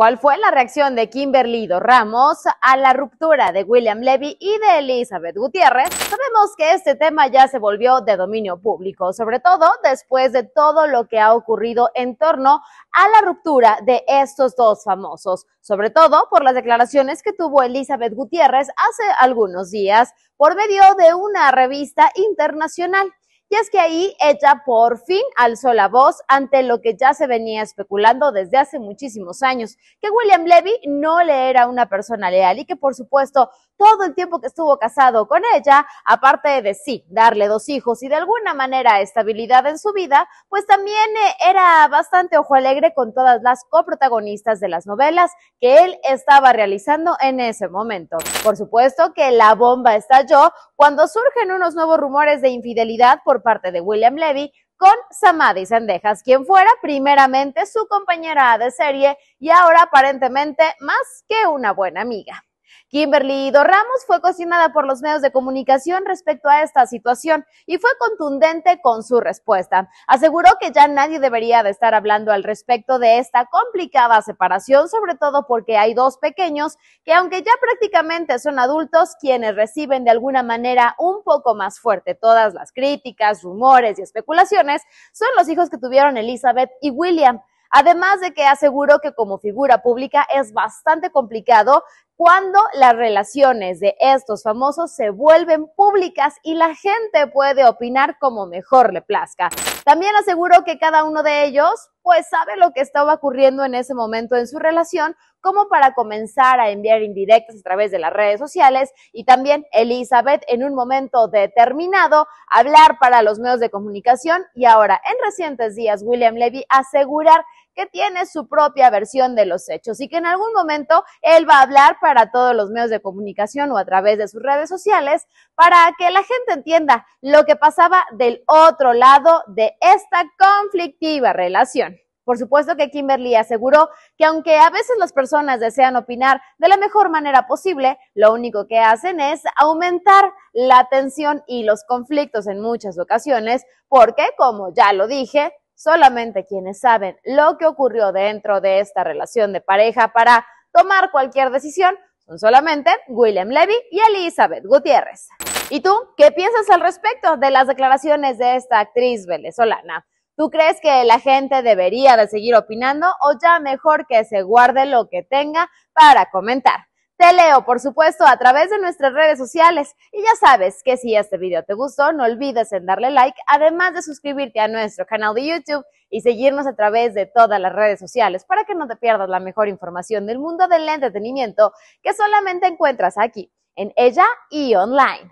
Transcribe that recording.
¿Cuál fue la reacción de Kimberly Ramos a la ruptura de William Levy y de Elizabeth Gutiérrez? Sabemos que este tema ya se volvió de dominio público, sobre todo después de todo lo que ha ocurrido en torno a la ruptura de estos dos famosos, sobre todo por las declaraciones que tuvo Elizabeth Gutiérrez hace algunos días por medio de una revista internacional. Y es que ahí ella por fin alzó la voz ante lo que ya se venía especulando desde hace muchísimos años, que William Levy no le era una persona leal y que por supuesto todo el tiempo que estuvo casado con ella, aparte de sí, darle dos hijos y de alguna manera estabilidad en su vida, pues también eh, era bastante ojo alegre con todas las coprotagonistas de las novelas que él estaba realizando en ese momento. Por supuesto que la bomba estalló cuando surgen unos nuevos rumores de infidelidad por parte de William Levy con Samadhi Sendejas, quien fuera primeramente su compañera de serie y ahora aparentemente más que una buena amiga. Kimberly Dorramos Ramos fue cuestionada por los medios de comunicación respecto a esta situación y fue contundente con su respuesta. Aseguró que ya nadie debería de estar hablando al respecto de esta complicada separación, sobre todo porque hay dos pequeños que aunque ya prácticamente son adultos, quienes reciben de alguna manera un poco más fuerte todas las críticas, rumores y especulaciones, son los hijos que tuvieron Elizabeth y William. Además de que aseguró que como figura pública es bastante complicado cuando las relaciones de estos famosos se vuelven públicas y la gente puede opinar como mejor le plazca. También aseguró que cada uno de ellos pues sabe lo que estaba ocurriendo en ese momento en su relación como para comenzar a enviar indirectas a través de las redes sociales y también Elizabeth en un momento determinado hablar para los medios de comunicación y ahora en recientes días William Levy asegurar tiene su propia versión de los hechos y que en algún momento él va a hablar para todos los medios de comunicación o a través de sus redes sociales para que la gente entienda lo que pasaba del otro lado de esta conflictiva relación. Por supuesto que Kimberly aseguró que aunque a veces las personas desean opinar de la mejor manera posible, lo único que hacen es aumentar la tensión y los conflictos en muchas ocasiones, porque, como ya lo dije, solamente quienes saben lo que ocurrió dentro de esta relación de pareja para tomar cualquier decisión son solamente William Levy y Elizabeth Gutiérrez. ¿Y tú qué piensas al respecto de las declaraciones de esta actriz venezolana? ¿Tú crees que la gente debería de seguir opinando o ya mejor que se guarde lo que tenga para comentar? Te leo, por supuesto, a través de nuestras redes sociales. Y ya sabes que si este video te gustó, no olvides en darle like, además de suscribirte a nuestro canal de YouTube y seguirnos a través de todas las redes sociales para que no te pierdas la mejor información del mundo del entretenimiento que solamente encuentras aquí, en ella y online.